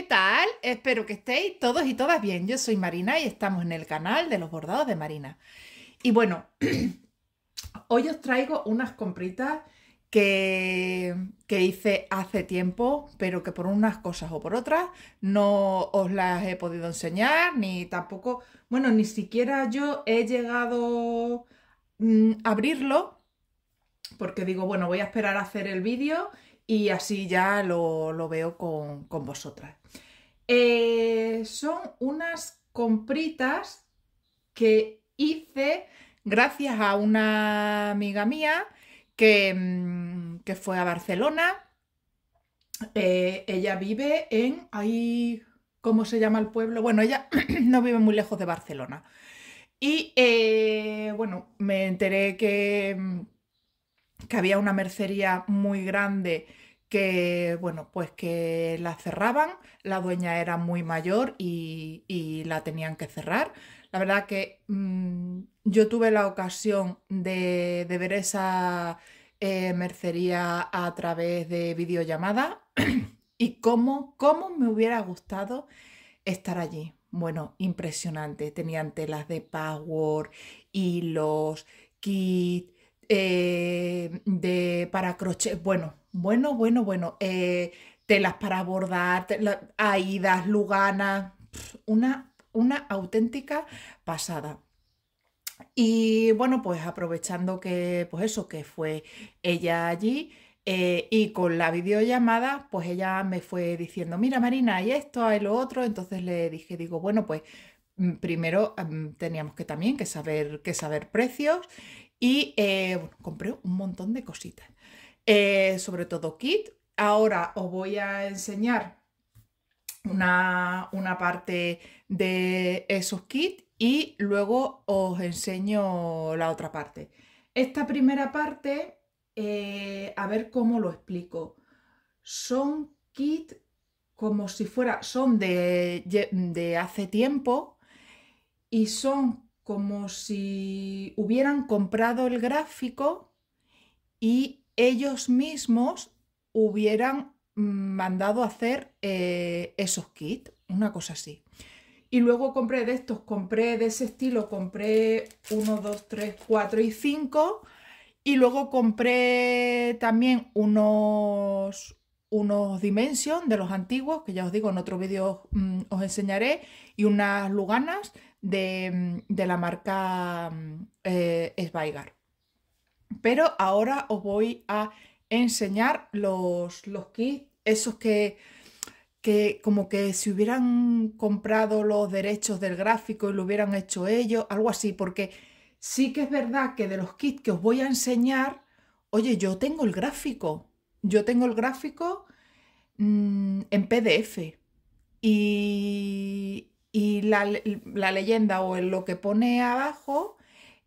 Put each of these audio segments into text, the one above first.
¿Qué tal? Espero que estéis todos y todas bien. Yo soy Marina y estamos en el canal de los bordados de Marina. Y bueno, hoy os traigo unas compritas que, hice hace tiempo, pero que por unas cosas o por otras no os las he podido enseñar, ni tampoco, bueno, ni siquiera yo he llegado mm, a abrirlo, porque digo, bueno, voy a esperar a hacer el vídeo y así ya lo, veo con, vosotras. Eh, son unas compritas que hice gracias a una amiga mía que, mm, fue a Barcelona. Eh, ella vive en... Ahí, ¿Cómo se llama el pueblo? Bueno, ella no vive muy lejos de Barcelona. Y eh, bueno, me enteré que, mm, que había una mercería muy grande que bueno, pues que la cerraban, la dueña era muy mayor y, la tenían que cerrar. La verdad que mm, yo tuve la ocasión de, ver esa eh, mercería a través de videollamada y cómo, cómo me hubiera gustado estar allí. Bueno, impresionante. Tenían telas de power, Y kit, kits eh, de para crochet. Bueno, bueno, bueno, bueno. Eh, telas para bordar, Aidas, Luganas, una, una auténtica pasada. Y bueno, pues aprovechando que, pues eso, que fue ella allí eh, y con la videollamada, pues ella me fue diciendo, mira Marina, hay esto, hay lo otro. Entonces le dije, digo, bueno, pues mm, primero mm, teníamos que también que saber, que saber precios y eh, compré un montón de cositas. Eh, sobre todo kit. Ahora os voy a enseñar una, parte de esos kits y luego os enseño la otra parte. Esta primera parte, eh, a ver cómo lo explico. Son kits como si fuera, son de hace tiempo y son como si hubieran comprado el gráfico y ellos mismos hubieran mm, mandado a hacer eh, esos kits, una cosa así. Y luego compré de estos, compré de ese estilo, compré 1, 2, 3, 4 y 5. Y luego compré también unos, unos Dimension de los antiguos, que ya os digo, en otro vídeo os mm, enseñaré, y unas Luganas de, mm, de la marca eh, pero ahora os voy a enseñar los, los kits, esos que, como que si hubieran comprado los derechos del gráfico y lo hubieran hecho ellos, algo así, porque sí que es verdad que de los kits que os voy a enseñar, oye, yo tengo el gráfico, yo tengo el gráfico mm, en PDF y, la, leyenda o en lo que pone abajo,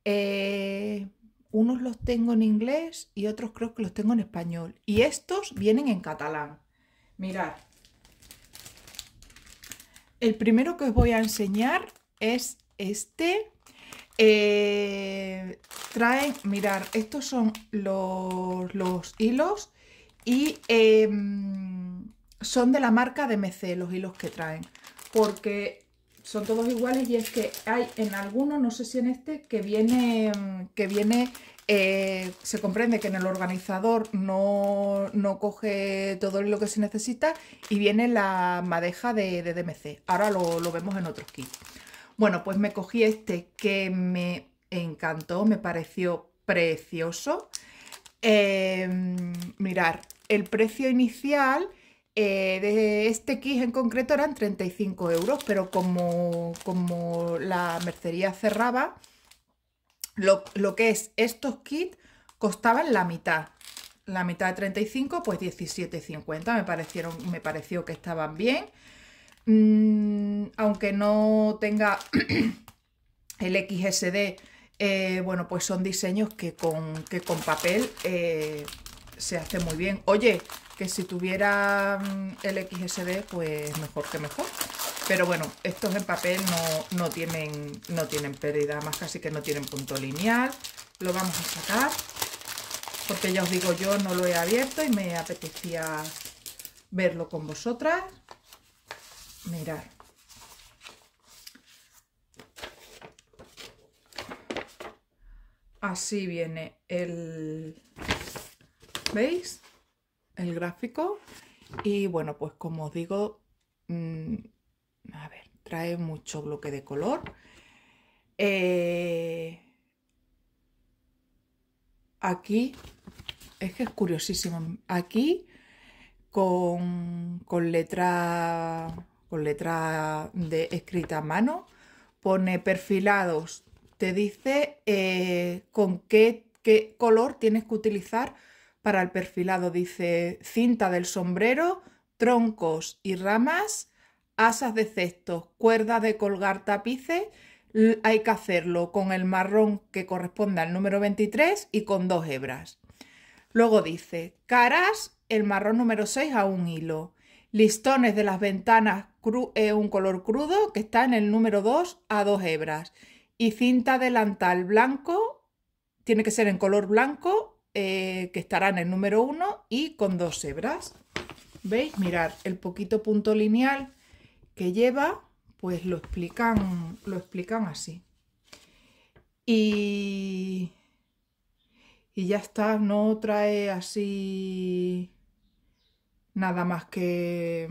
eh, unos los tengo en inglés y otros creo que los tengo en español. Y estos vienen en catalán. Mirad. El primero que os voy a enseñar es este. Eh, traen, mirar, estos son los, hilos y em, son de la marca de MC los hilos que traen. Porque son todos iguales y es que hay en alguno, no sé si en este, que viene, que viene eh, se comprende que en el organizador no, no, coge todo lo que se necesita y viene la madeja de, DMC. Ahora lo, vemos en otros kits. Bueno, pues me cogí este que me encantó, me pareció precioso. Eh, mirar, el precio inicial eh, de este kit en concreto eran 35 euros, pero como, como la mercería cerraba, lo, que es estos kits costaban la mitad. La mitad de 35, pues 17,50. Me parecieron, me pareció que estaban bien. Mm, aunque no tenga el XSD, eh, bueno, pues son diseños que con, con papel eh, se hace muy bien. Oye, si tuviera mm, el XSD, pues mejor que mejor. Pero bueno, estos en papel no, no, tienen, no tienen pérdida, más casi que no tienen punto lineal. Lo vamos a sacar, porque ya os digo, yo no lo he abierto y me apetecía verlo con vosotras. Mirad. Así viene el... ¿Veis? el gráfico. Y bueno, pues como os digo, mm, a ver, trae mucho bloque de color. Eh, aquí, es que es curiosísimo, aquí con, con letra con letra de escrita a mano, pone perfilados, te dice eh, con qué, qué color tienes que utilizar para el perfilado dice cinta del sombrero, troncos y ramas, asas de cesto, cuerda de colgar tapices. Hay que hacerlo con el marrón que corresponde al número 23 y con dos hebras. Luego dice caras, el marrón número 6 a un hilo. Listones de las ventanas eh, un color crudo que está en el número 2 a dos hebras. Y cinta delantal blanco, tiene que ser en color blanco eh, que estará en el número 1 y con dos hebras. ¿Veis? Mirar el poquito punto lineal que lleva, pues lo explican, lo explican así. Y, ya está, no trae así nada más que,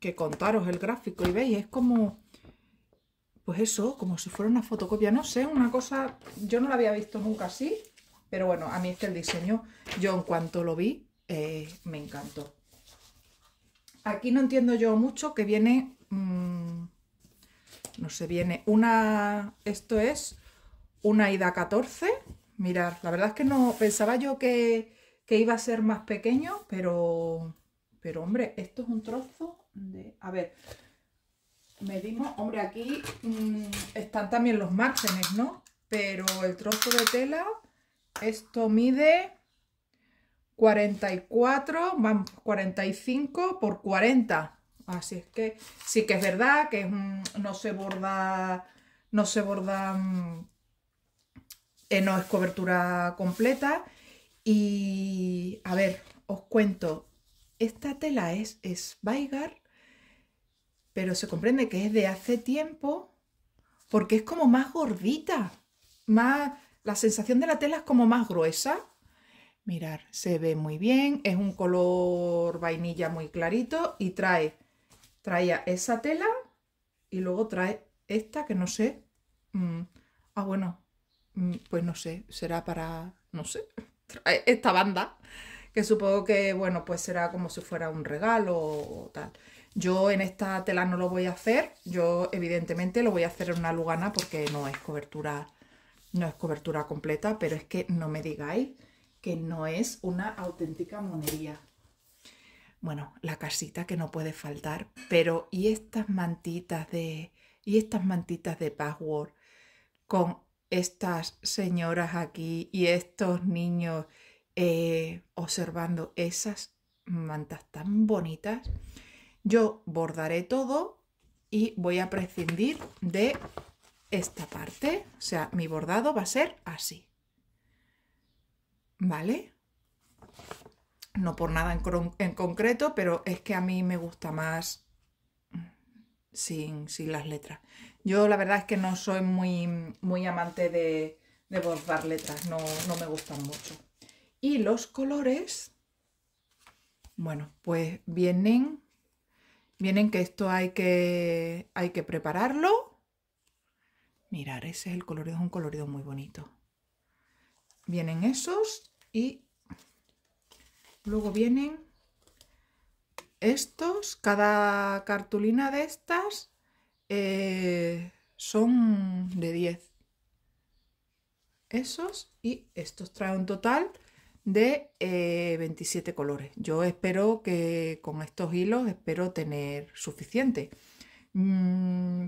que contaros el gráfico. Y veis, es como, pues eso, como si fuera una fotocopia, no sé, una cosa, yo no la había visto nunca así. Pero bueno, a mí este el diseño, yo en cuanto lo vi, eh, me encantó. Aquí no entiendo yo mucho que viene, mm, no sé, viene una, esto es una ida 14. Mirar, la verdad es que no pensaba yo que, iba a ser más pequeño, pero, pero hombre, esto es un trozo de, a ver, medimos, hombre, aquí mm, están también los márgenes, ¿no? Pero el trozo de tela esto mide 44, vamos, 45 por 40. Así es que sí que es verdad que no se borda, no se borda, mm, eh, no es cobertura completa. Y a ver, os cuento, esta tela es vaigar pero se comprende que es de hace tiempo porque es como más gordita, más la sensación de la tela es como más gruesa. Mirar, se ve muy bien, es un color vainilla muy clarito y trae, traía esa tela y luego trae esta que no sé. Mm, ah, bueno, mm, pues no sé, será para, no sé, trae esta banda que supongo que, bueno, pues será como si fuera un regalo o tal. Yo en esta tela no lo voy a hacer, yo evidentemente lo voy a hacer en una lugana porque no es cobertura no es cobertura completa, pero es que no me digáis que no es una auténtica monería. Bueno, la casita que no puede faltar, pero y estas mantitas de y estas mantitas de password con estas señoras aquí y estos niños eh, observando esas mantas tan bonitas. Yo bordaré todo y voy a prescindir de esta parte, o sea, mi bordado va a ser así. ¿Vale? No por nada en, concreto, pero es que a mí me gusta más sin, las letras. Yo la verdad es que no soy muy, muy amante de, bordar letras, no, me gustan mucho. Y los colores, bueno, pues vienen, vienen que esto hay que, hay que prepararlo Mirar, ese es el colorido, es un colorido muy bonito. Vienen esos y luego vienen estos. Cada cartulina de estas eh, son de 10. Esos y estos traen un total de 27 eh, colores. Yo espero que con estos hilos espero tener suficiente. Mm,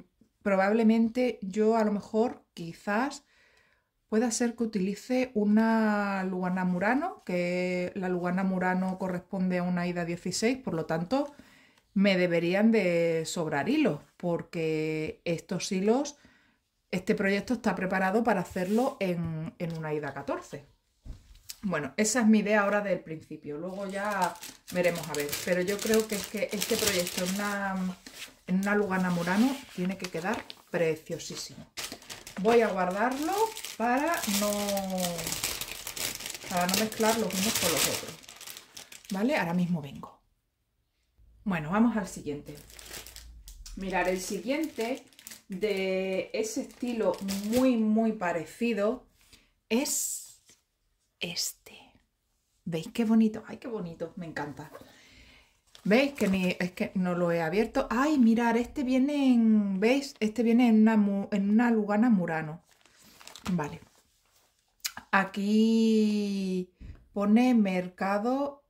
probablemente yo a lo mejor, quizás, pueda ser que utilice una Lugana Murano, que la Lugana Murano corresponde a una ida 16, por lo tanto, me deberían de sobrar hilos, porque estos hilos, este proyecto está preparado para hacerlo en, en una ida 14. Bueno, esa es mi idea ahora del principio, luego ya veremos a ver, pero yo creo que es que este proyecto es una en una lugana murano tiene que quedar preciosísimo. Voy a guardarlo para no, para no mezclar los unos con los otros. ¿Vale? Ahora mismo vengo. Bueno, vamos al siguiente. Mirar, el siguiente de ese estilo muy, muy parecido es este. ¿Veis qué bonito? ¡Ay, qué bonito! Me encanta. ¿Veis? Que ni, es que no lo he abierto. ¡Ay, mirar! Este viene en... ¿Veis? Este viene en una, Lugana Murano. Vale. Aquí pone mercado...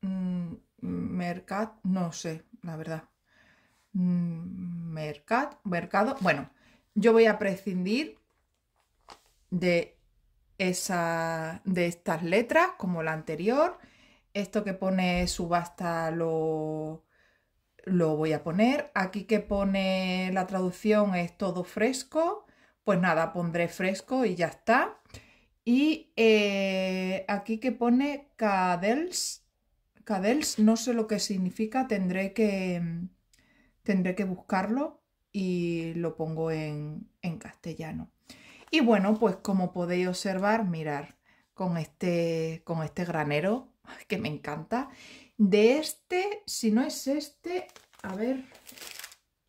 Mm, mercat... No sé, la verdad. Mm, mercat... Mercado... Bueno, yo voy a prescindir de, esa, de estas letras como la anterior esto que pone subasta lo, lo voy a poner. Aquí que pone la traducción es todo fresco, pues nada, pondré fresco y ya está. Y eh, aquí que pone cadels, cadels, no sé lo que significa, tendré que, tendré que buscarlo y lo pongo en, en castellano. Y bueno, pues como podéis observar, mirar con este, con este granero que me encanta. De este, si no es este, a ver,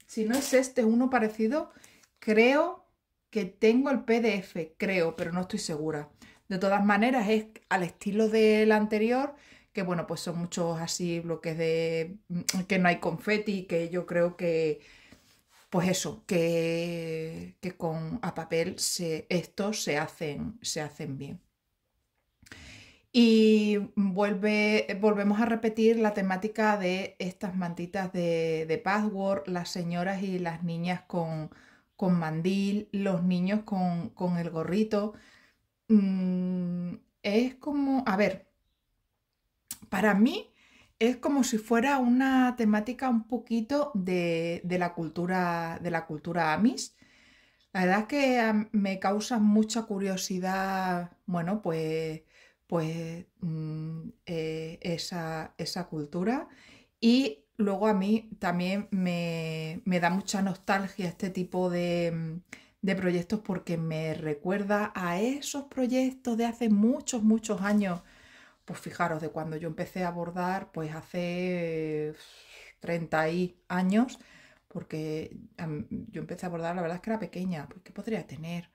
si no es este, uno parecido, creo que tengo el PDF, creo, pero no estoy segura. De todas maneras, es al estilo del anterior, que bueno, pues son muchos así bloques de mm, que no hay confeti, que yo creo que, pues eso, que, que con a papel se, estos se hacen, se hacen bien. Y vuelve, eh, volvemos a repetir la temática de estas mantitas de, password, las señoras y las niñas con, mandil, los niños con, el gorrito. Mm, es como, a ver, para mí es como si fuera una temática un poquito de, la cultura de la cultura Amish. La verdad es que me causa mucha curiosidad, bueno, pues pues mm, eh, esa, cultura. Y luego a mí también me, da mucha nostalgia este tipo mm, de, proyectos porque me recuerda a esos proyectos de hace muchos, muchos años. Pues fijaros, de cuando yo empecé a abordar, pues hace 30 y años, porque yo empecé a abordar, la verdad es que era pequeña, pues ¿qué podría tener?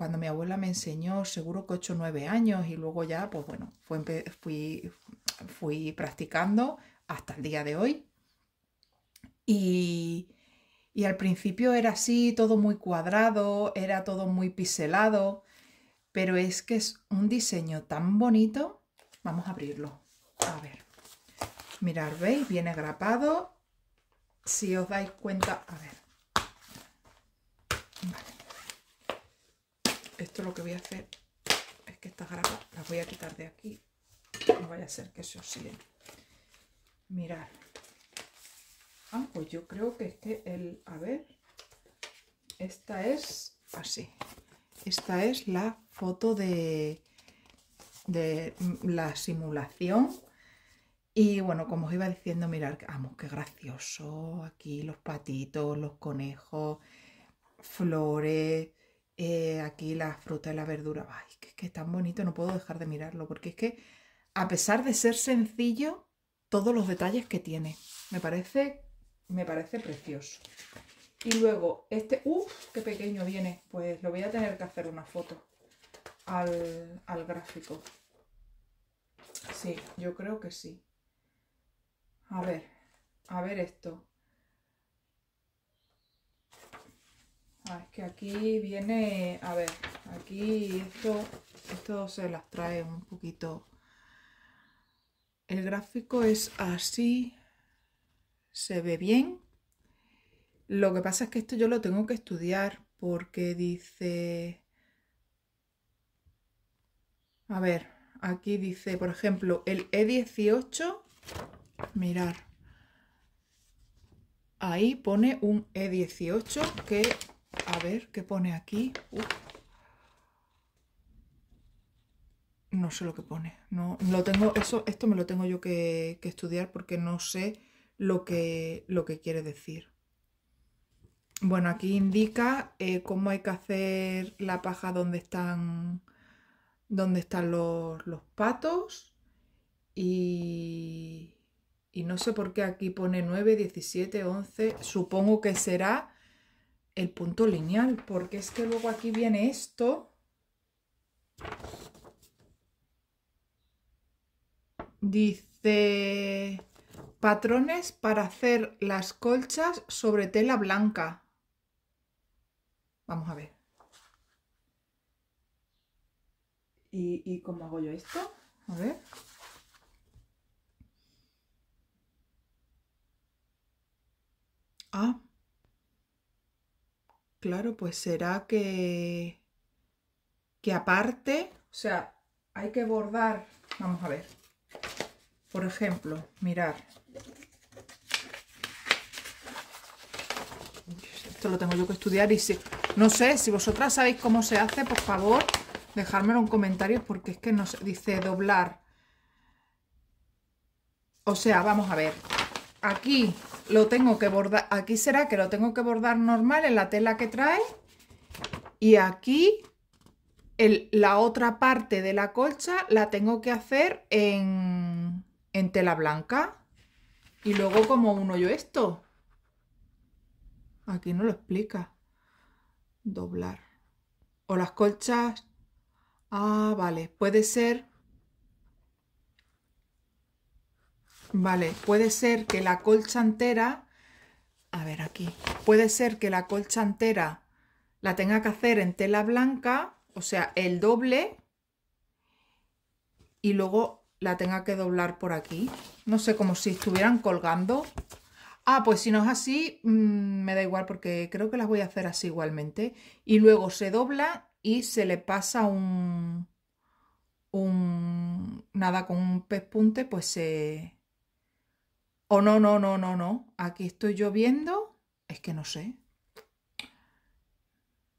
cuando mi abuela me enseñó, seguro que 8 o 9 años, y luego ya, pues bueno, fui, practicando hasta el día de hoy. Y, al principio era así, todo muy cuadrado, era todo muy piselado, pero es que es un diseño tan bonito. Vamos a abrirlo. A ver. Mirad, ¿veis? Viene grapado. Si os dais cuenta, a ver. Vale esto lo que voy a hacer es que estas grapas las voy a quitar de aquí. No vaya a ser que se oxiden. Mirad. Ah, pues yo creo que es que el... A ver. Esta es así. Esta es la foto de, de la simulación. Y bueno, como os iba diciendo, mirad, vamos, qué gracioso. Aquí los patitos, los conejos, flores eh, aquí la fruta y la verdura Ay, que, es tan bonito, no puedo dejar de mirarlo, porque es que a pesar de ser sencillo, todos los detalles que tiene. Me parece, me parece precioso. Y luego, este, uf qué pequeño viene. Pues lo voy a tener que hacer una foto al, al gráfico. Sí, yo creo que sí. A ver, a ver esto. Ah, es que aquí viene, a ver, aquí esto, esto se las trae un poquito. El gráfico es así, se ve bien. Lo que pasa es que esto yo lo tengo que estudiar porque dice... A ver, aquí dice, por ejemplo, el E18, mirar. Ahí pone un E18 que a ver, ¿qué pone aquí? No sé lo que pone. No, tengo, eso, esto me lo tengo yo que, estudiar porque no sé lo que, lo que quiere decir. Bueno, aquí indica eh, cómo hay que hacer la paja donde están, donde están los, patos. Y, y, no sé por qué aquí pone 9, 17, 11. Supongo que será el punto lineal, porque es que luego aquí viene esto. Dice patrones para hacer las colchas sobre tela blanca. Vamos a ver. ¿Y, y cómo hago yo esto? A ver. Ah, Claro, pues será que, que aparte, o sea, hay que bordar, vamos a ver, por ejemplo, mirar. Esto lo tengo yo que estudiar y si, no sé, si vosotras sabéis cómo se hace, por favor, dejármelo en comentarios porque es que nos dice doblar. O sea, vamos a ver, aquí lo tengo que bordar, aquí será que lo tengo que bordar normal en la tela que trae y aquí la otra parte de la colcha la tengo que hacer en, en tela blanca y luego como uno yo esto aquí no lo explica doblar o las colchas ah vale puede ser Vale, puede ser que la colcha entera, a ver aquí, puede ser que la colcha entera la tenga que hacer en tela blanca, o sea, el doble, y luego la tenga que doblar por aquí. No sé, como si estuvieran colgando. Ah, pues si no es así, mm, me da igual porque creo que las voy a hacer así igualmente. Y luego se dobla y se le pasa un... un nada, con un pespunte pues se o no, no, no, no, no. Aquí estoy lloviendo. Es que no sé.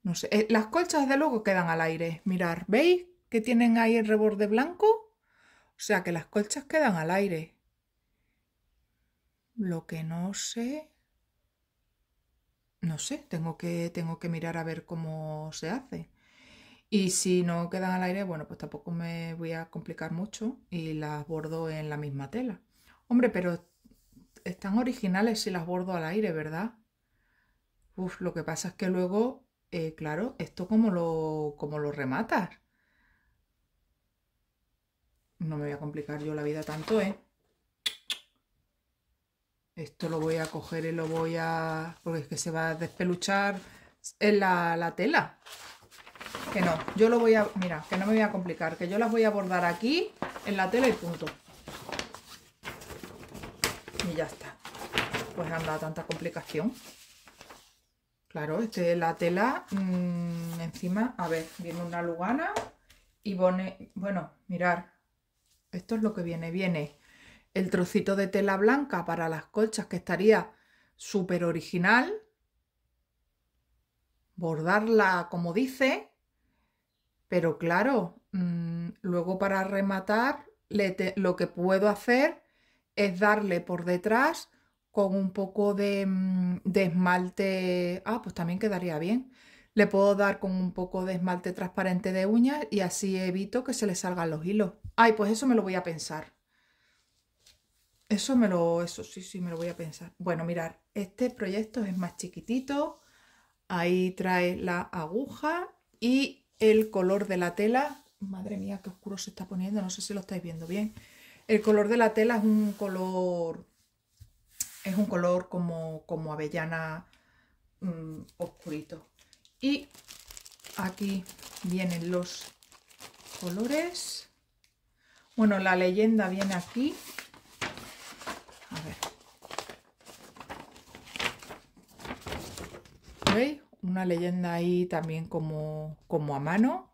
No sé. Eh, las colchas de luego quedan al aire. Mirar, ¿veis que tienen ahí el reborde blanco? O sea que las colchas quedan al aire. Lo que no sé. No sé, tengo que, tengo que mirar a ver cómo se hace. Y si no quedan al aire, bueno, pues tampoco me voy a complicar mucho y las bordo en la misma tela. Hombre, pero están originales si las bordo al aire, ¿verdad? Uf, lo que pasa es que luego, eh, claro, esto como lo, como lo rematas. No me voy a complicar yo la vida tanto, ¿eh? Esto lo voy a coger y lo voy a... Porque es que se va a despeluchar en la, la tela. Que no, yo lo voy a... Mira, que no me voy a complicar, que yo las voy a bordar aquí en la tela y punto y ya está. Pues anda, tanta complicación. Claro, este, la tela mm, encima, a ver, viene una lugana y pone, bueno, mirar, esto es lo que viene, viene el trocito de tela blanca para las colchas que estaría súper original, bordarla como dice, pero claro, mm, luego para rematar lo que puedo hacer es darle por detrás con un poco mm, de, esmalte, ah, pues también quedaría bien. Le puedo dar con un poco de esmalte transparente de uñas y así evito que se le salgan los hilos. Ay, pues eso me lo voy a pensar. Eso me lo, eso sí, sí, me lo voy a pensar. Bueno, mirar, este proyecto es más chiquitito. Ahí trae la aguja y el color de la tela. Madre mía, qué oscuro se está poniendo. No sé si lo estáis viendo bien. El color de la tela es un color, es un color como, avellana mm, oscurito. Y aquí vienen los colores. Bueno, la leyenda viene aquí. A ver. ¿Veis? Una leyenda ahí también como, como a mano.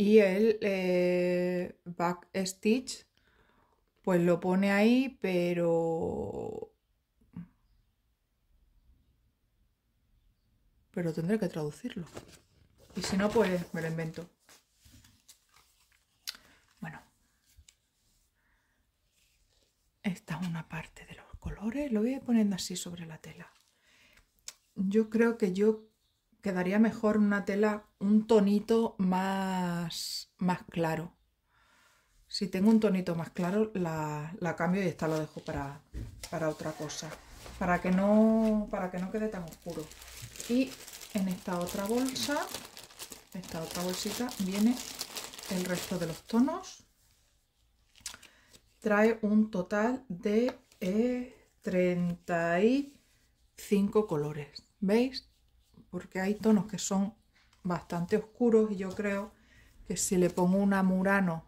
y el eh, back stitch pues lo pone ahí pero pero tendré que traducirlo y si no pues me lo invento bueno esta es una parte de los colores lo voy a ir poniendo así sobre la tela yo creo que yo quedaría mejor una tela un tonito más, más claro. Si tengo un tonito más claro, la, cambio y esta lo dejo para, para otra cosa. Para que, no, para que no quede tan oscuro. Y en esta otra bolsa, esta otra bolsita, viene el resto de los tonos. Trae un total de 35 eh, colores. ¿Veis? porque hay tonos que son bastante oscuros y yo creo que si le pongo una Murano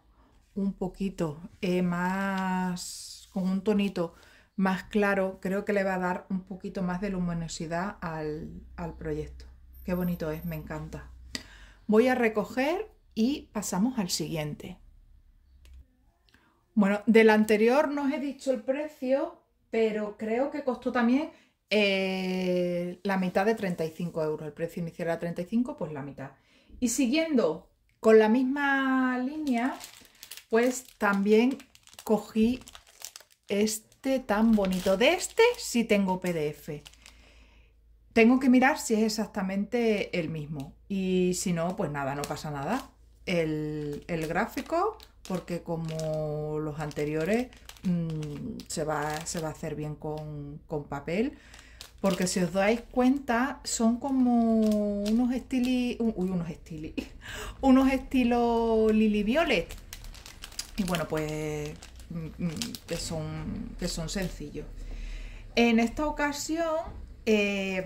un poquito eh, más, con un tonito más claro, creo que le va a dar un poquito más de luminosidad al, al proyecto. Qué bonito es, me encanta. Voy a recoger y pasamos al siguiente. Bueno, del anterior no os he dicho el precio, pero creo que costó también eh, la mitad de 35 euros. El precio inicial era 35, pues la mitad. Y siguiendo con la misma línea, pues también cogí este tan bonito. De este sí tengo PDF. Tengo que mirar si es exactamente el mismo. Y si no, pues nada, no pasa nada. El, el gráfico, porque como los anteriores, Mm, se, va, se, va, a hacer bien con, papel. Porque si os dais cuenta, son como unos estilos, uy, unos estilos, unos estilos Lily Violet. Y bueno, pues mm, mm, que son, que son sencillos. En esta ocasión, eh,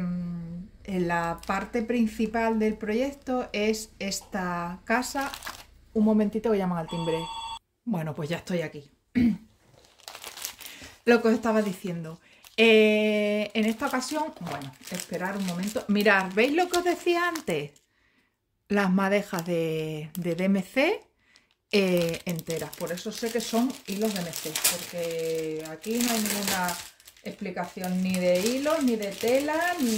la parte principal del proyecto es esta casa. Un momentito que llaman al timbre. Bueno, pues ya estoy aquí. lo que os estaba diciendo. Eh, en esta ocasión, bueno, esperar un momento. Mirad, ¿veis lo que os decía antes? Las madejas de, de DMC eh, enteras. Por eso sé que son hilos DMC, porque aquí no hay ninguna explicación ni de hilos, ni de tela, ni,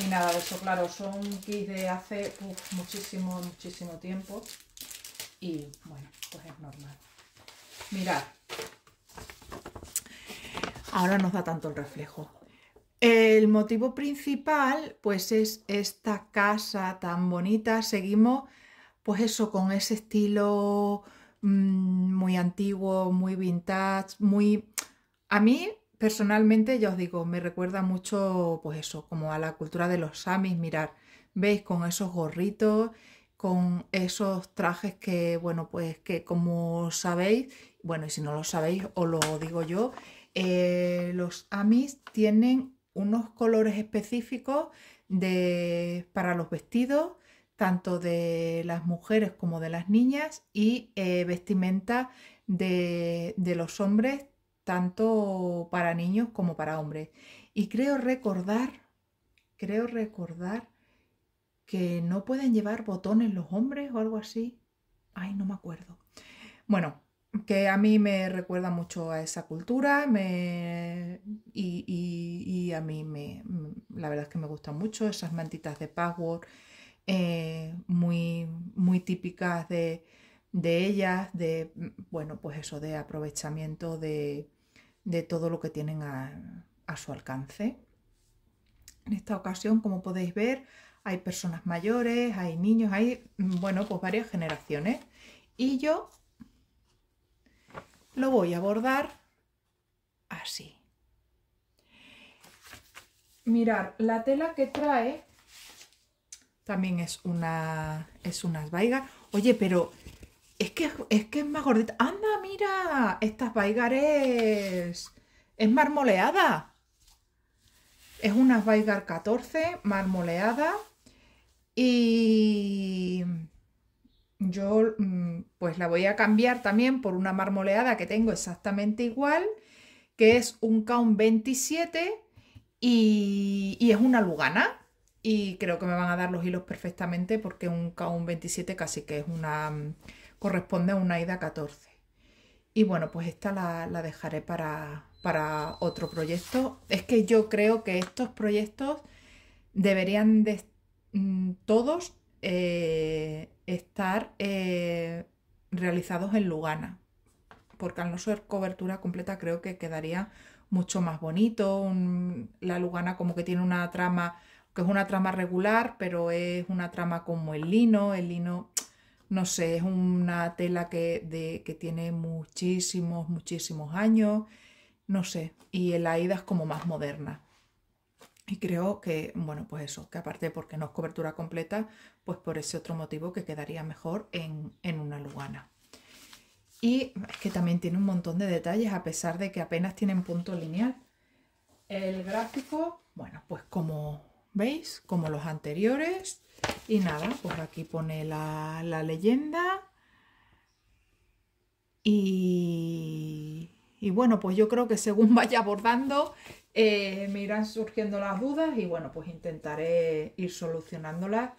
ni nada de eso. Claro, son kits de hace muchísimo, muchísimo tiempo. Y bueno, pues es normal. Mirad, ahora nos da tanto el reflejo. El motivo principal, pues es esta casa tan bonita. Seguimos, pues eso, con ese estilo mm, muy antiguo, muy vintage, muy... A mí, personalmente, ya os digo, me recuerda mucho, pues eso, como a la cultura de los samis, mirar, veis, con esos gorritos, con esos trajes que, bueno, pues que como sabéis, bueno, y si no lo sabéis, os lo digo yo, eh, los amis tienen unos colores específicos para los vestidos, tanto de las mujeres como de las niñas, y eh, vestimenta de, de los hombres, tanto para niños como para hombres. Y creo recordar, creo recordar que no pueden llevar botones los hombres o algo así. Ay, no me acuerdo. Bueno, que a mí me recuerda mucho a esa cultura y, a mí me, mm, la verdad es que me gustan mucho esas mantitas de password eh, muy, muy típicas de, ellas, de, mm, bueno, pues eso, de aprovechamiento de, todo lo que tienen a, su alcance. En esta ocasión, como podéis ver, hay personas mayores, hay niños, hay, mm, bueno, pues varias generaciones. Y yo lo voy a bordar así. Mirar, la tela que trae también es una es unas vaigas. Oye, pero es que es que es más gordita. Anda, mira, estas vaigas es es marmoleada. Es unas vaigar 14 marmoleada y yo mm, pues la voy a cambiar también por una marmoleada que tengo exactamente igual, que es un Count 27 y, es una lugana. Y creo que me van a dar los hilos perfectamente porque un Kaun 27 casi que es una mm, corresponde a una ida 14. Y bueno, pues esta la, dejaré para, para otro proyecto. Es que yo creo que estos proyectos deberían de mm, todos eh, estar eh, realizados en Lugana, porque al no ser cobertura completa creo que quedaría mucho más bonito, la Lugana como que tiene una trama, que es una trama regular, pero es una trama como el lino, el lino no sé, es una tela que, que, tiene muchísimos, muchísimos años, no sé, y el Aida es como más moderna. Y creo que, bueno, pues eso, que aparte porque no es cobertura completa, pues por ese otro motivo que quedaría mejor en, una lugana. Y es que también tiene un montón de detalles, a pesar de que apenas tienen punto lineal. El gráfico, bueno, pues como veis, como los anteriores. Y nada, pues aquí pone la, leyenda. Y, y bueno, pues yo creo que según vaya abordando eh, me irán surgiendo las dudas y bueno, pues intentaré ir solucionándolas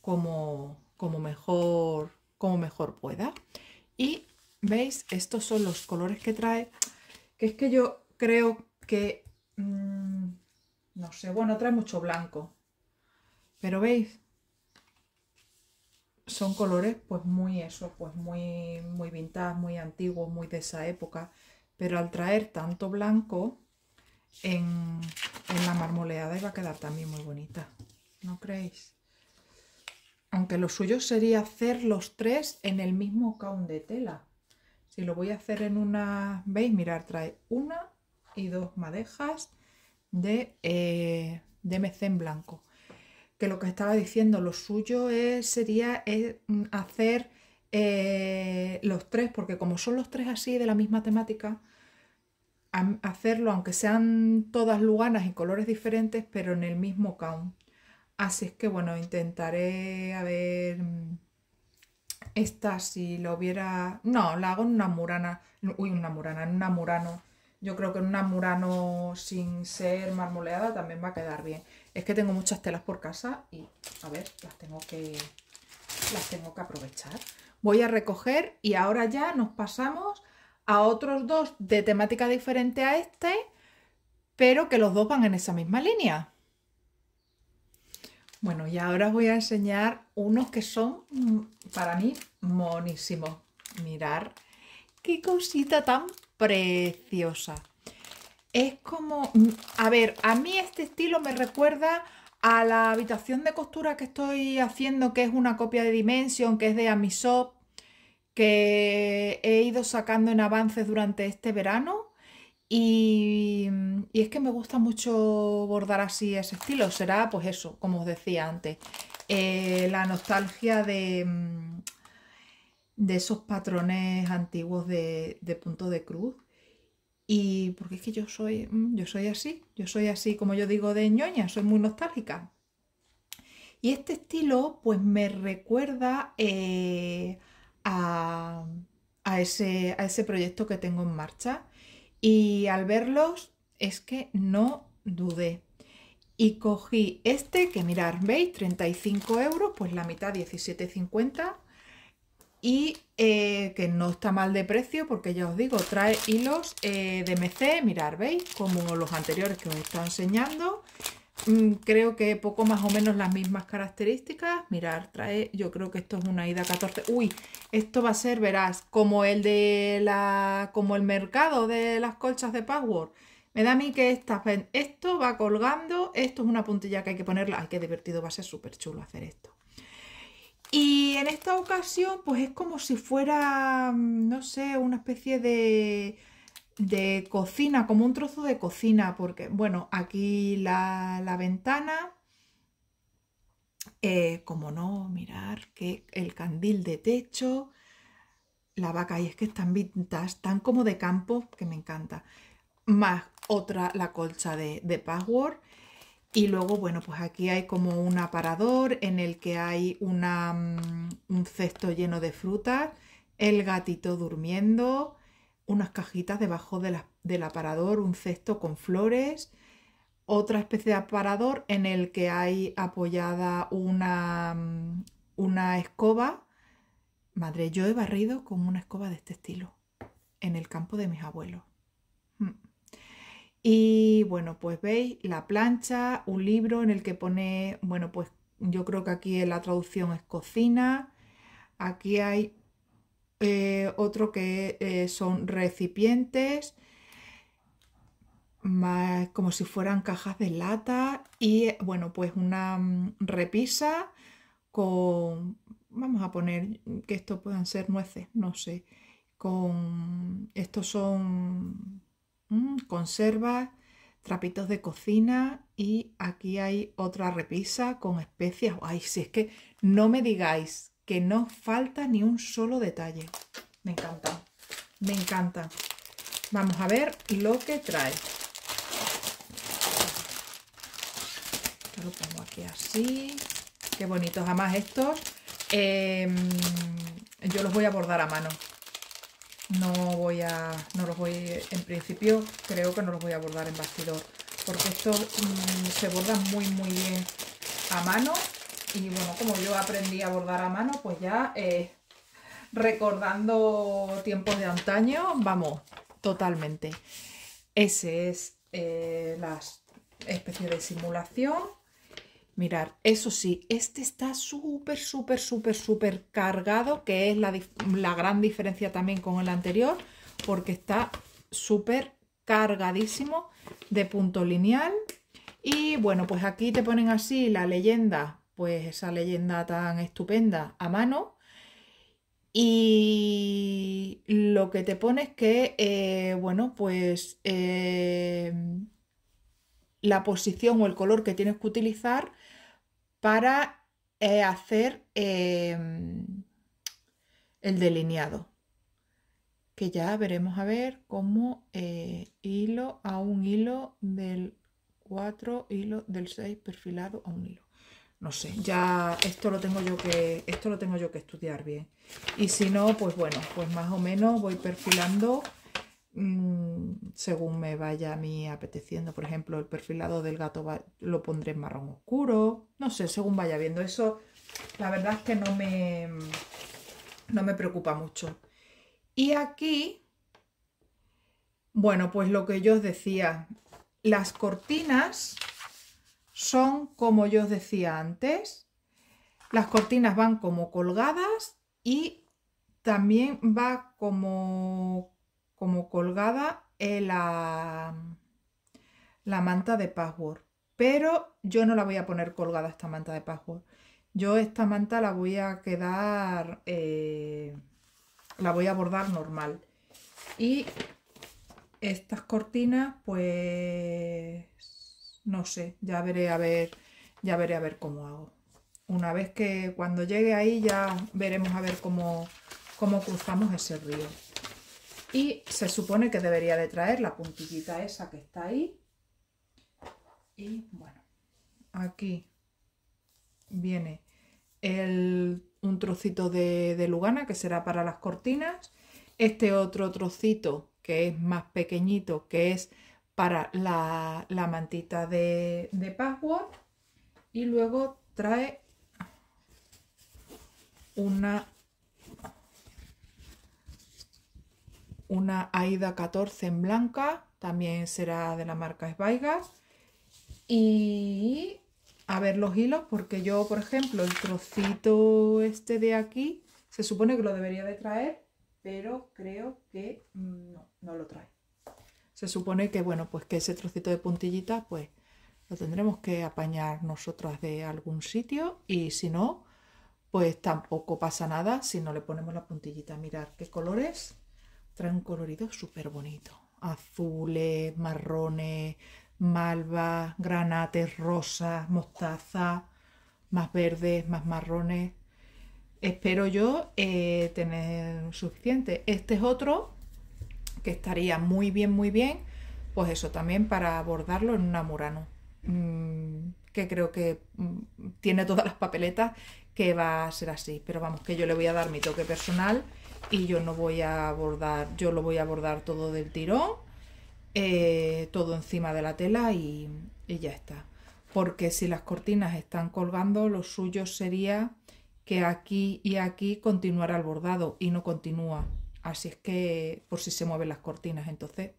como, como, mejor, como mejor pueda. Y veis, estos son los colores que trae, que es que yo creo que, mm, no sé, bueno, trae mucho blanco, pero veis, son colores pues muy eso, pues muy, muy vintage, muy antiguos, muy de esa época, pero al traer tanto blanco, en, la marmoleada y va a quedar también muy bonita. ¿No creéis? Aunque lo suyo sería hacer los tres en el mismo count de tela. Si lo voy a hacer en una... ¿Veis? Mirar, trae una y dos madejas de, eh, de blanco. Que lo que estaba diciendo, lo suyo sería eh, mm, hacer eh, los tres, porque como son los tres así de la misma temática, hacerlo, aunque sean todas luanas y colores diferentes, pero en el mismo count. Así es que bueno, intentaré a ver mm, esta si lo hubiera... No, la hago en una murana, uy, una murana, en una murano. Yo creo que en una murano sin ser marmoleada también va a quedar bien. Es que tengo muchas telas por casa y, a ver, las tengo que, las tengo que aprovechar. Voy a recoger y ahora ya nos pasamos a otros dos de temática diferente a este, pero que los dos van en esa misma línea. Bueno, y ahora os voy a enseñar unos que son mm, para mí monísimos. Mirar qué cosita tan preciosa. Es como, mm, a ver, a mí este estilo me recuerda a la habitación de costura que estoy haciendo, que es una copia de Dimension, que es de Amisop, que he ido sacando en avances durante este verano. Y, es que me gusta mucho bordar así ese estilo. Será, pues eso, como os decía antes, eh, la nostalgia de, de esos patrones antiguos de, de, punto de cruz. Y porque es que yo soy, mm, yo soy así, yo soy así, como yo digo, de ñoña, soy muy nostálgica. Y este estilo, pues me recuerda eh, a, ese, proyecto que tengo en marcha. Y al verlos es que no dudé. Y cogí este que mirar, veis, 35 euros, pues la mitad 17,50 y eh, que no está mal de precio porque ya os digo, trae hilos eh, de MC, mirar, veis, como los anteriores que os he estado enseñando, Mm, creo que poco más o menos las mismas características. Mirar, trae, yo creo que esto es una ida 14. Uy, esto va a ser, verás, como el de la, como el mercado de las colchas de Power. Me da a mí que estas, esto va colgando, esto es una puntilla que hay que ponerla. Ay, qué divertido, va a ser súper chulo hacer esto. Y en esta ocasión, pues es como si fuera, mm, no sé, una especie de de cocina, como un trozo de cocina, porque, bueno, aquí la, la ventana, eh, como no, mirar que el candil de techo, la vaca, y es que están vintas, tan como de campo, que me encanta, más otra, la colcha de, de password, y luego, bueno, pues aquí hay como un aparador en el que hay una, mm, un cesto lleno de frutas, el gatito durmiendo, unas cajitas debajo de del aparador, un cesto con flores, otra especie de aparador en el que hay apoyada una, mm, una escoba. Madre, yo he barrido con una escoba de este estilo en el campo de mis abuelos. Mm. Y bueno, pues veis la plancha, un libro en el que pone, bueno, pues yo creo que aquí en la traducción es cocina. Aquí hay eh, otro que eh, son recipientes, como si fueran cajas de lata y bueno, pues una mm, repisa con, vamos a poner que esto puedan ser nueces, no sé, con, estos son mm, conservas, trapitos de cocina y aquí hay otra repisa con especias. Ay, si es que no me digáis que no falta ni un solo detalle. Me encanta, me encanta. Vamos a ver lo que trae. lo pongo aquí así. Qué bonitos. Además estos em, yo los voy a bordar a mano. No voy a, no los voy, en principio creo que no los voy a bordar en bastidor. Porque estos mm, se bordan muy muy bien a mano y bueno, como yo aprendí a bordar a mano, pues ya eh, recordando tiempos de antaño, vamos, totalmente. Ese es eh, la especie de simulación. Mirar, eso sí, este está súper, súper, súper, súper cargado, que es la, la, gran diferencia también con el anterior, porque está súper cargadísimo de punto lineal. Y bueno, pues aquí te ponen así la leyenda pues esa leyenda tan estupenda a mano. Y lo que te pone es que, eh, bueno, pues em, la posición o el color que tienes que utilizar para eh, hacer em, el delineado. Que ya veremos a ver cómo eh, hilo a un hilo del 4, hilo del 6 perfilado a un hilo no sé, ya esto lo tengo yo que esto lo tengo yo que estudiar bien. Y si no, pues bueno, pues más o menos voy perfilando mm, según me vaya a mí apeteciendo. Por ejemplo, el perfilado del gato lo pondré en marrón oscuro, no sé, según vaya viendo. Eso la verdad es que no me no me preocupa mucho. Y aquí bueno, pues lo que yo os decía, las cortinas son, como yo os decía antes, las cortinas van como colgadas y también va como, como colgada eh, la, la manta de password. Pero yo no la voy a poner colgada esta manta de password. Yo esta manta la voy a quedar, eh, la voy a bordar normal. Y estas cortinas, pues no sé, ya veré a ver, ya veré a ver cómo hago. Una vez que cuando llegue ahí ya veremos a ver cómo, cómo cruzamos ese río. Y se supone que debería de traer la puntillita esa que está ahí. Y bueno, aquí viene el, un trocito de, de lugana que será para las cortinas. Este otro trocito que es más pequeñito, que es para la, mantita de, de password y luego trae una una Aida 14 en blanca, también será de la marca Svaiga Y a ver los hilos, porque yo, por ejemplo, el trocito este de aquí, se supone que lo debería de traer, pero creo que no, no lo trae se supone que, bueno, pues que ese trocito de puntillita, pues lo tendremos que apañar nosotras de algún sitio y si no, pues tampoco pasa nada si no le ponemos la puntillita. Mirad qué colores, trae un colorido súper bonito. Azules, marrones, malva, granates, rosas, mostaza, más verdes, más marrones. Espero yo eh, tener suficiente. Este es otro que estaría muy bien, muy bien, pues eso también para abordarlo en una Murano, mm, que creo que mm, tiene todas las papeletas que va a ser así, pero vamos, que yo le voy a dar mi toque personal y yo no voy a abordar, yo lo voy a abordar todo del tirón, eh, todo encima de la tela y, y ya está. Porque si las cortinas están colgando, lo suyo sería que aquí y aquí continuara el bordado y no continúa. Así es que por si se mueven las cortinas, entonces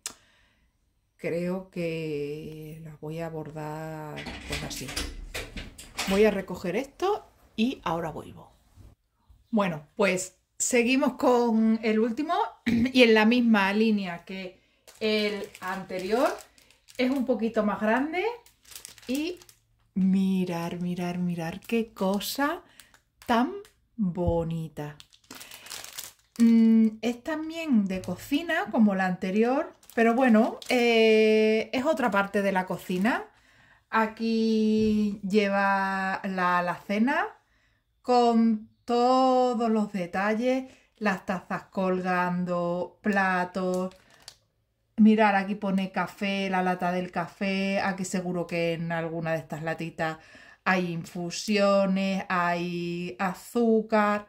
creo que las voy a bordar pues así. Voy a recoger esto y ahora vuelvo. Bueno, pues seguimos con el último y en la misma línea que el anterior. Es un poquito más grande y mirar, mirar, mirar qué cosa tan bonita. Mm, es también de cocina, como la anterior, pero bueno, eh, es otra parte de la cocina. Aquí lleva la alacena con todos los detalles, las tazas colgando, platos. Mirar, aquí pone café, la lata del café. Aquí seguro que en alguna de estas latitas hay infusiones, hay azúcar.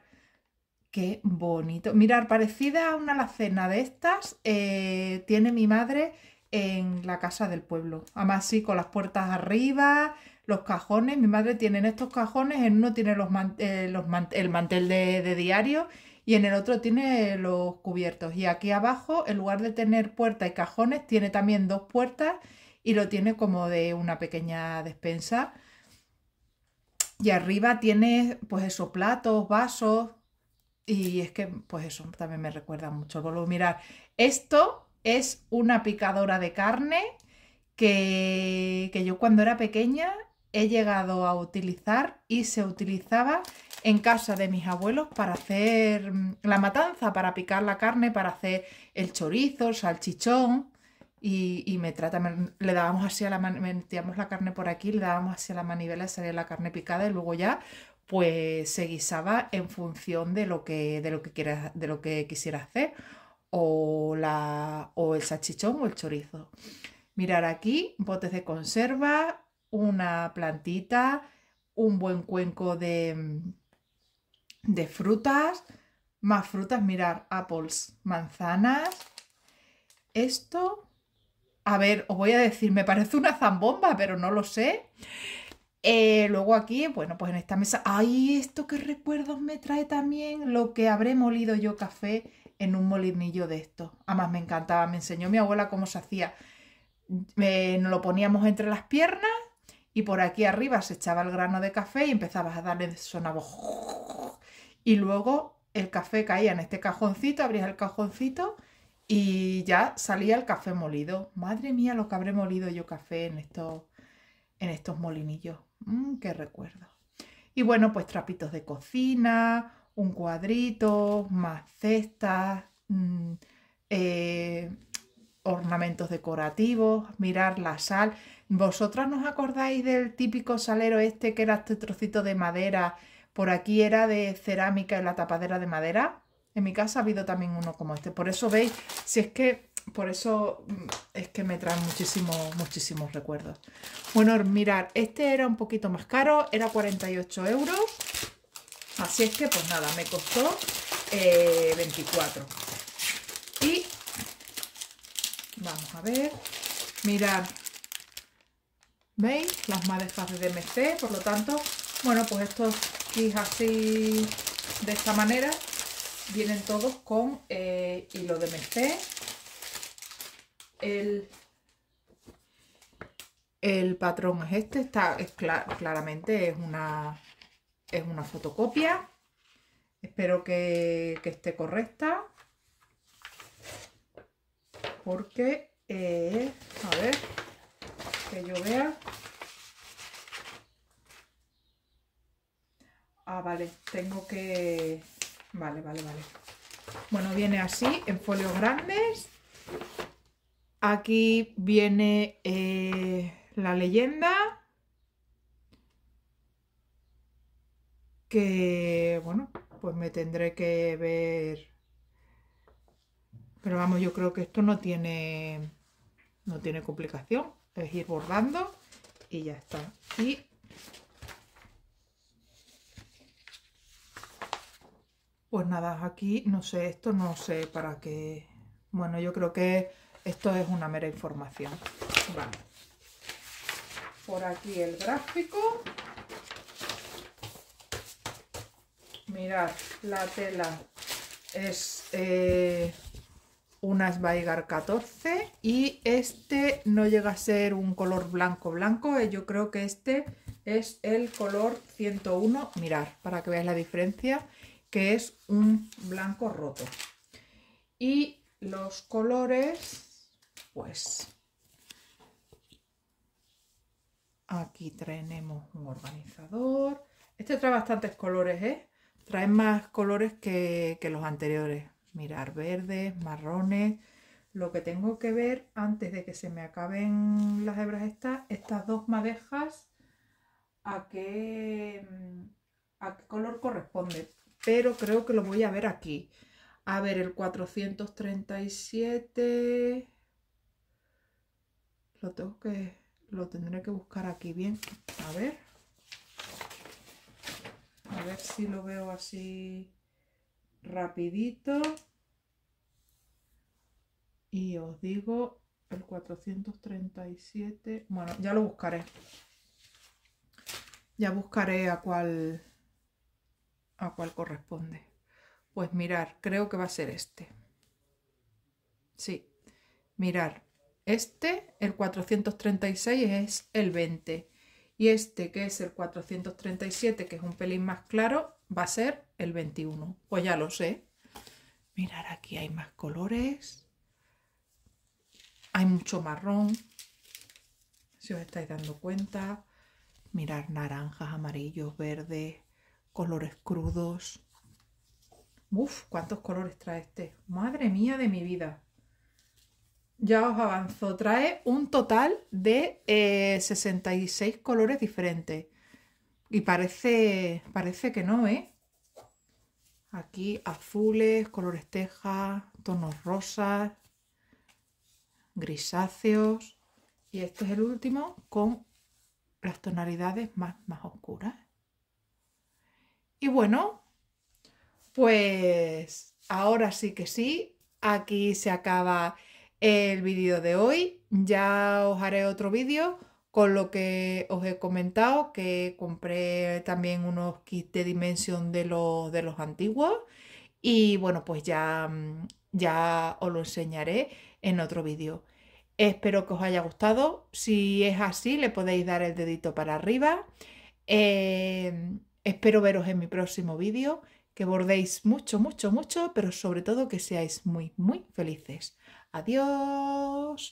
Qué bonito. Mirar, parecida a una alacena de estas, eh, tiene mi madre en la casa del pueblo. Además, sí, con las puertas arriba, los cajones. Mi madre tiene en estos cajones, en uno tiene los, eh, el mantel de, de, diario y en el otro tiene los cubiertos. Y aquí abajo, en lugar de tener puerta y cajones, tiene también dos puertas y lo tiene como de una pequeña despensa. Y arriba tiene, pues esos platos, vasos, y es que, pues eso, también me recuerda mucho. Vuelvo a mirar. Esto es una picadora de carne que, que yo cuando era pequeña he llegado a utilizar y se utilizaba en casa de mis abuelos para hacer mm, la matanza, para picar la carne, para hacer el chorizo, el salchichón. Y, me trata, le dábamos así a la metíamos la carne por aquí, le dábamos así a la manivela y salía la carne picada y luego ya pues se guisaba en función de lo que, de lo que, quiera, de lo que quisiera hacer, o, la, o el salchichón o el chorizo. Mirar aquí, botes de conserva, una plantita, un buen cuenco de, de frutas, más frutas, mirar, apples, manzanas. Esto, a ver, os voy a decir, me parece una zambomba, pero no lo sé. Eh, luego aquí, bueno, pues en esta mesa, ¡ay, esto que recuerdos me trae también! Lo que habré molido yo café en un molinillo de estos. Además me encantaba, me enseñó mi abuela cómo se hacía. Mm, eh, lo poníamos entre las piernas y por aquí arriba se echaba el grano de café y empezabas a darle, sonaba... Y luego el café caía en este cajoncito, abrías el cajoncito y ya salía el café molido. Madre mía, lo que habré molido yo café en estos, en estos molinillos. Mm, qué recuerdo. Y bueno, pues trapitos de cocina, un cuadrito, más cestas, mm, eh, ornamentos decorativos, mirar la sal. ¿Vosotras nos acordáis del típico salero este que era este trocito de madera? Por aquí era de cerámica y la tapadera de madera. En mi casa ha habido también uno como este. Por eso veis, si es que por eso mm, es que me traen muchísimos, muchísimos recuerdos. Bueno, mirar, este era un poquito más caro, era 48 euros. Así es que, pues nada, me costó 24. Eh, y vamos a ver, mirad, ¿veis? Las malefas de DMC, por lo tanto, bueno, pues estos kits así, de esta manera, vienen todos con eh, hilo de DMC el, patrón es este, está, claramente es una, es una fotocopia. Espero que, que esté correcta. Porque, eh, a ver, que yo vea. Ah, vale, tengo que... Vale, vale, vale. Bueno, viene así, en folios grandes. Aquí viene eh, la leyenda. Que, bueno, pues me tendré que ver. Pero vamos, yo creo que esto no tiene, no tiene complicación. Es ir bordando y ya está. Y Pues nada, aquí no sé, esto no sé para qué. Bueno, yo creo que esto es una mera información. Por aquí el gráfico. Mirad, la tela es eh, unas Vaigar 14 y este no llega a ser un color blanco blanco. Eh, yo creo que este es el color 101. Mirad, para que veáis la diferencia, que es un blanco roto. Y los colores aquí tenemos un organizador este trae bastantes colores ¿eh? trae más colores que, los anteriores mirar verdes marrones lo que tengo que ver antes de que se me acaben las hebras estas estas dos madejas a qué mm, a qué color corresponde pero creo que lo voy a ver aquí a ver el 437 lo tengo que lo tendré que buscar aquí bien a ver a ver si lo veo así rapidito y os digo el 437 bueno ya lo buscaré ya buscaré a cuál a cuál corresponde pues mirar creo que va a ser este sí mirar este, el 436, es el 20. Y este, que es el 437, que es un pelín más claro, va a ser el 21. Pues ya lo sé. Mirar, aquí hay más colores. Hay mucho marrón. Si os estáis dando cuenta. Mirar naranjas, amarillos, verdes, colores crudos. Uf, cuántos colores trae este. Madre mía de mi vida. Ya os avanzo. Trae un total de 66 eh, colores diferentes. Y parece, parece que no, ¿eh? Aquí azules, colores tejas, tonos rosas, grisáceos. Y este es el último con las tonalidades más, más oscuras. Y bueno, pues ahora sí que sí, aquí se acaba el vídeo de hoy. Ya os haré otro vídeo con lo que os he comentado, que compré también unos kits de dimensión de los, de los antiguos. Y bueno, pues ya, mm, ya os lo enseñaré en otro vídeo. Espero que os haya gustado. Si es así, le podéis dar el dedito para arriba. Eh, espero veros en mi próximo vídeo. Que bordéis mucho, mucho, mucho, pero sobre todo que seáis muy, muy felices. Adiós.